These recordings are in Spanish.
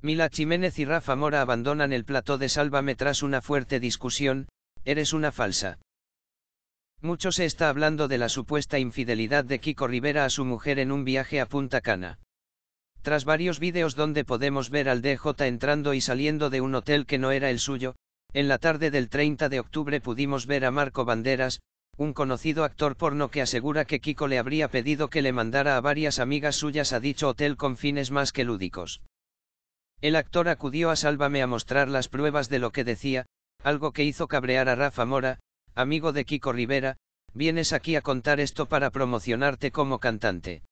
Mila Jiménez y Rafa Mora abandonan el plató de Sálvame tras una fuerte discusión, eres una falsa. Mucho se está hablando de la supuesta infidelidad de Kiko Rivera a su mujer en un viaje a Punta Cana. Tras varios vídeos donde podemos ver al DJ entrando y saliendo de un hotel que no era el suyo, en la tarde del 30 de octubre pudimos ver a Marco Banderas, un conocido actor porno que asegura que Kiko le habría pedido que le mandara a varias amigas suyas a dicho hotel con fines más que lúdicos. El actor acudió a Sálvame a mostrar las pruebas de lo que decía, algo que hizo cabrear a Rafa Mora, amigo de Kiko Rivera, vienes aquí a contar esto para promocionarte como cantante.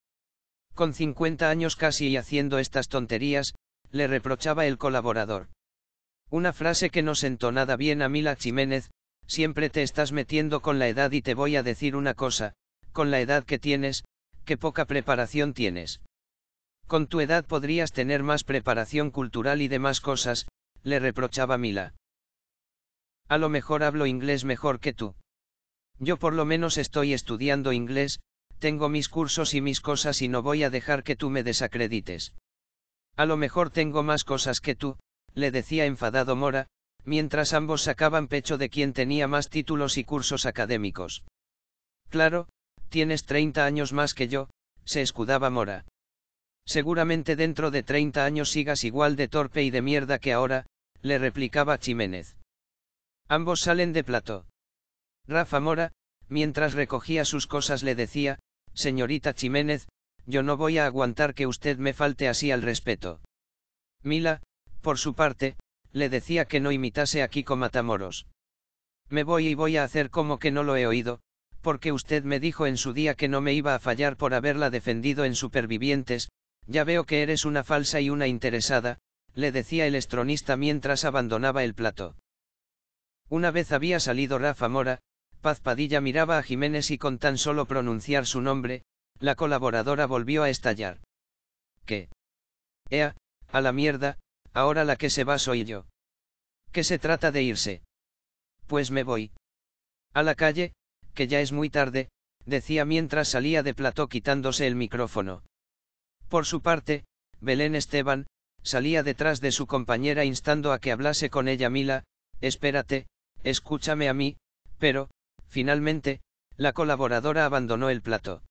Con 50 años casi y haciendo estas tonterías, le reprochaba el colaborador. Una frase que no sentó nada bien a Mila Jiménez, siempre te estás metiendo con la edad y te voy a decir una cosa, con la edad que tienes, qué poca preparación tienes. Con tu edad podrías tener más preparación cultural y demás cosas, le reprochaba Mila. A lo mejor hablo inglés mejor que tú. Yo por lo menos estoy estudiando inglés, tengo mis cursos y mis cosas y no voy a dejar que tú me desacredites. A lo mejor tengo más cosas que tú, le decía enfadado Mora, mientras ambos sacaban pecho de quien tenía más títulos y cursos académicos. Claro, tienes 30 años más que yo, se escudaba Mora. Seguramente dentro de 30 años sigas igual de torpe y de mierda que ahora, le replicaba Jiménez. Ambos salen de plato. Rafa Mora, mientras recogía sus cosas le decía, señorita Jiménez, yo no voy a aguantar que usted me falte así al respeto. Mila, por su parte, le decía que no imitase aquí con Matamoros. Me voy y voy a hacer como que no lo he oído, porque usted me dijo en su día que no me iba a fallar por haberla defendido en Supervivientes, ya veo que eres una falsa y una interesada, le decía el estronista mientras abandonaba el plato. Una vez había salido Rafa Mora, Paz Padilla miraba a Jiménez y con tan solo pronunciar su nombre, la colaboradora volvió a estallar. ¿Qué? Ea, a la mierda, ahora la que se va soy yo. ¿Qué se trata de irse? Pues me voy. A la calle, que ya es muy tarde, decía mientras salía de plató quitándose el micrófono. Por su parte, Belén Esteban, salía detrás de su compañera instando a que hablase con ella Mila, espérate, escúchame a mí, pero, finalmente, la colaboradora abandonó el plato.